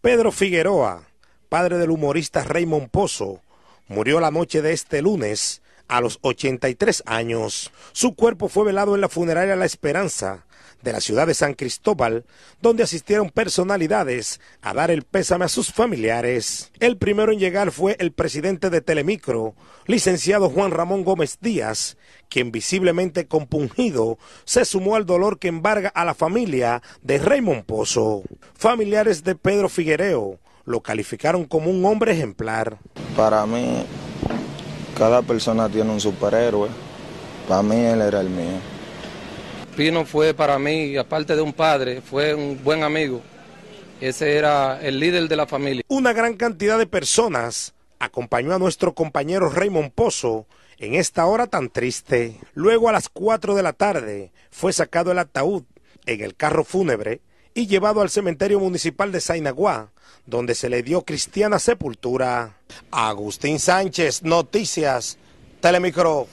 Pedro Figueroa, padre del humorista Raymond Pozo, murió la noche de este lunes a los 83 años. Su cuerpo fue velado en la funeraria La Esperanza de la ciudad de San Cristóbal, donde asistieron personalidades a dar el pésame a sus familiares. El primero en llegar fue el presidente de Telemicro, licenciado Juan Ramón Gómez Díaz, quien visiblemente compungido se sumó al dolor que embarga a la familia de Raymond Pozo. Familiares de Pedro Figuereo lo calificaron como un hombre ejemplar. Para mí, cada persona tiene un superhéroe. Para mí él era el mío. Pino fue para mí, aparte de un padre, fue un buen amigo. Ese era el líder de la familia. Una gran cantidad de personas acompañó a nuestro compañero Raymond Pozo en esta hora tan triste. Luego a las 4 de la tarde fue sacado el ataúd en el carro fúnebre y llevado al cementerio municipal de Zainaguá, donde se le dio cristiana sepultura. Agustín Sánchez, Noticias, Telemicro.